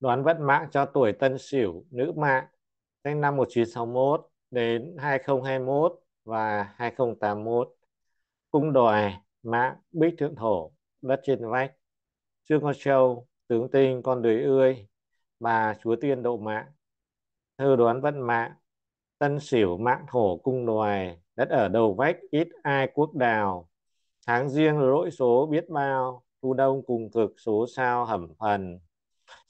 đoán vận mạng cho tuổi Tân Sửu nữ mạng sinh năm 1961 đến 2021 và 2081 cung đòi mạng bích thượng thổ đất trên vách trương con trâu tướng tinh con đời ươi bà chúa tiên độ mạng thư đoán vận mạng tân sửu mạng thổ cung đòi đất ở đầu vách ít ai quốc đào tháng riêng lỗi số biết bao thu đông cùng cực số sao hẩm phần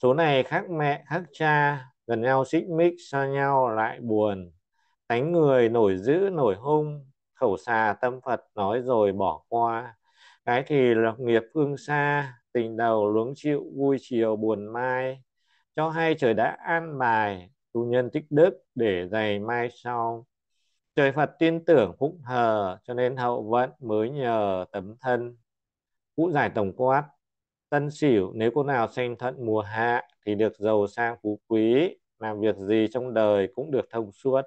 số này khác mẹ khác cha gần nhau xích mích xa nhau lại buồn tánh người nổi dữ nổi hung khẩu xà tâm phật nói rồi bỏ qua cái thì lập nghiệp phương xa tình đầu luống chịu vui chiều buồn mai cho hay trời đã an bài tu nhân tích đức để dày mai sau trời phật tin tưởng phúc hờ cho nên hậu vận mới nhờ tấm thân cũ giải tổng quát Tân sửu nếu cô nào sinh thận mùa hạ thì được giàu sang phú quý, làm việc gì trong đời cũng được thông suốt.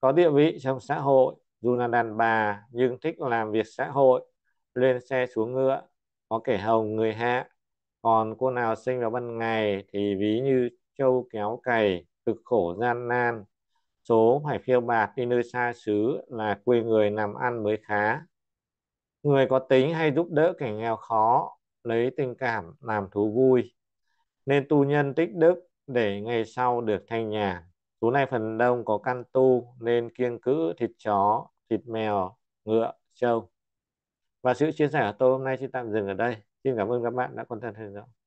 Có địa vị trong xã hội, dù là đàn bà nhưng thích làm việc xã hội, lên xe xuống ngựa, có kẻ hầu người hạ. Còn cô nào sinh vào ban ngày thì ví như châu kéo cày, cực khổ gian nan, số phải phiêu bạt đi nơi xa xứ là quê người nằm ăn mới khá. Người có tính hay giúp đỡ kẻ nghèo khó, lấy tình cảm làm thú vui nên tu nhân tích đức để ngày sau được thanh nhà Chú này phần đông có căn tu nên kiêng cữ thịt chó, thịt mèo, ngựa, trâu. Và sự chia sẻ của tôi hôm nay xin tạm dừng ở đây. Xin cảm ơn các bạn đã quan tâm theo dõi.